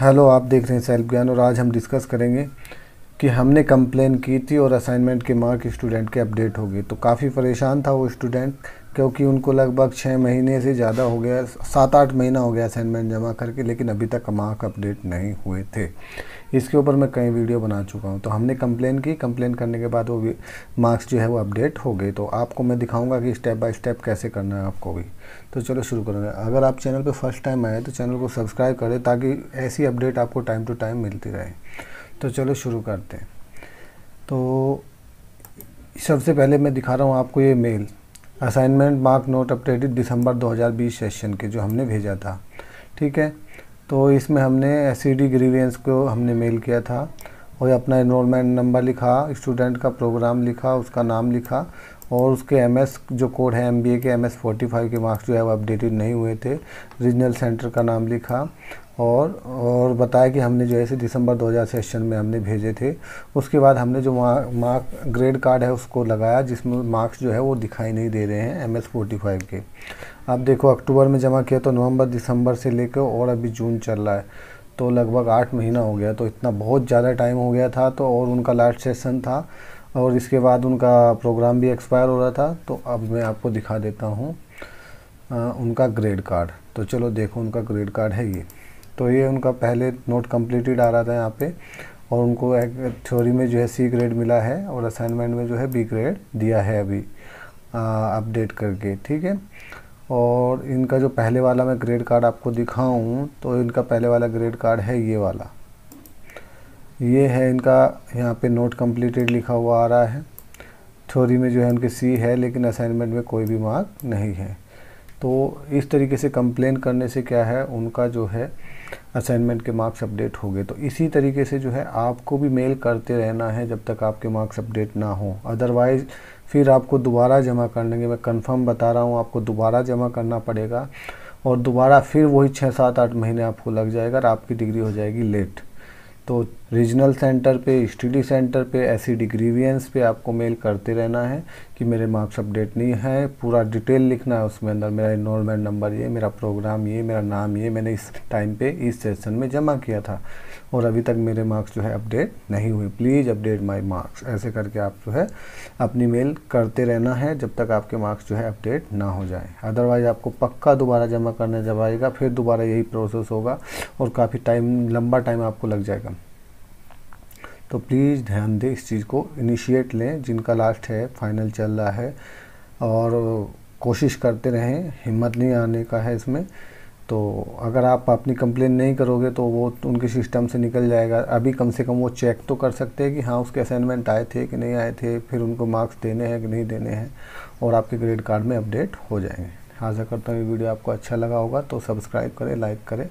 hello आप देख रहे हैं सेल्फ ज्ञान और आज हम डिस्कस करेंगे कि हमने कंप्लेन की थी और असाइनमेंट के मार्क स्टूडेंट के अपडेट हो गए तो काफ़ी परेशान था वो स्टूडेंट क्योंकि उनको लगभग छः महीने से ज़्यादा हो गया सात आठ महीना हो गया असाइनमेंट जमा करके लेकिन अभी तक मार्क अपडेट नहीं हुए थे इसके ऊपर मैं कई वीडियो बना चुका हूँ तो हमने कंप्लेन की कंप्लेन करने के बाद वो मार्क्स जो है वो अपडेट हो गए तो आपको मैं दिखाऊंगा कि स्टेप बाय स्टेप कैसे करना है आपको भी तो चलो शुरू करेंगे अगर आप चैनल पर फर्स्ट टाइम आए तो चैनल को सब्सक्राइब करें ताकि ऐसी अपडेट आपको टाइम टू टाइम मिलती रहे तो चलो शुरू करते हैं तो सबसे पहले मैं दिखा रहा हूँ आपको ये मेल assignment mark not updated December 2020 session के जो हमने भेजा था ठीक है तो इसमें हमने एस सी डी ग्रीवियंस को हमने मेल किया था और अपना इनरोलमेंट नंबर लिखा स्टूडेंट का प्रोग्राम लिखा उसका नाम लिखा और उसके एमएस जो कोड है एमबीए के एमएस 45 के मार्क्स जो है वो अपडेटेड नहीं हुए थे रीजनल सेंटर का नाम लिखा और और बताया कि हमने जो है दिसंबर 2000 सेशन में हमने भेजे थे उसके बाद हमने जो मार्क ग्रेड कार्ड है उसको लगाया जिसमें मार्क्स जो है वो दिखाई नहीं दे रहे हैं एम एस के अब देखो अक्टूबर में जमा किया तो नवंबर दिसंबर से लेकर और अभी जून चल रहा है तो लगभग आठ महीना हो गया तो इतना बहुत ज़्यादा टाइम हो गया था तो और उनका लास्ट सेशन था और इसके बाद उनका प्रोग्राम भी एक्सपायर हो रहा था तो अब मैं आपको दिखा देता हूँ उनका ग्रेड कार्ड तो चलो देखो उनका ग्रेड कार्ड है ये तो ये उनका पहले नोट कम्प्लीटेड आ रहा था यहाँ पर और उनको एक थ्योरी में जो है सी ग्रेड मिला है और असाइनमेंट में जो है बी ग्रेड दिया है अभी अपडेट करके ठीक है और इनका जो पहले वाला मैं ग्रेड कार्ड आपको दिखाऊं तो इनका पहले वाला ग्रेड कार्ड है ये वाला ये है इनका यहाँ पे नोट कंप्लीटेड लिखा हुआ आ रहा है थ्योरी में जो है उनके सी है लेकिन असाइनमेंट में कोई भी मार्क नहीं है तो इस तरीके से कंप्लेन करने से क्या है उनका जो है असाइनमेंट के मार्क्स अपडेट हो गए तो इसी तरीके से जो है आपको भी मेल करते रहना है जब तक आपके मार्क्स अपडेट ना हो अदरवाइज़ फिर आपको दोबारा जमा करने के मैं कंफर्म बता रहा हूँ आपको दोबारा जमा करना पड़ेगा और दोबारा फिर वही छः सात आठ महीने आपको लग जाएगा और आपकी डिग्री हो जाएगी लेट तो रीजनल सेंटर पे स्टडी सेंटर पे ऐसी डिग्रीवियंस पे आपको मेल करते रहना है कि मेरे मार्क्स अपडेट नहीं है पूरा डिटेल लिखना है उसमें अंदर मेरा इनरोलमेंट नंबर ये मेरा प्रोग्राम ये मेरा नाम ये मैंने इस टाइम पे इस सेशन में जमा किया था और अभी तक मेरे मार्क्स जो है अपडेट नहीं हुए प्लीज़ अपडेट माई मार्क्स ऐसे करके आप जो है अपनी मेल करते रहना है जब तक आपके मार्क्स जो है अपडेट ना हो जाए अदरवाइज़ आपको पक्का दोबारा जमा करने जब आएगा फिर दोबारा यही प्रोसेस होगा और काफ़ी टाइम लंबा टाइम आपको लग जाएगा तो प्लीज़ ध्यान दें इस चीज़ को इनिशिएट लें जिनका लास्ट है फाइनल चल रहा है और कोशिश करते रहें हिम्मत नहीं आने का है इसमें तो अगर आप अपनी कंप्लेन नहीं करोगे तो वो उनके सिस्टम से निकल जाएगा अभी कम से कम वो चेक तो कर सकते हैं कि हाँ उसके असाइनमेंट आए थे कि नहीं आए थे फिर उनको मार्क्स देने हैं कि नहीं देने हैं और आपके ग्रेड कार्ड में अपडेट हो जाएंगे आशा करता हूँ ये वीडियो आपको अच्छा लगा होगा तो सब्सक्राइब करें लाइक करें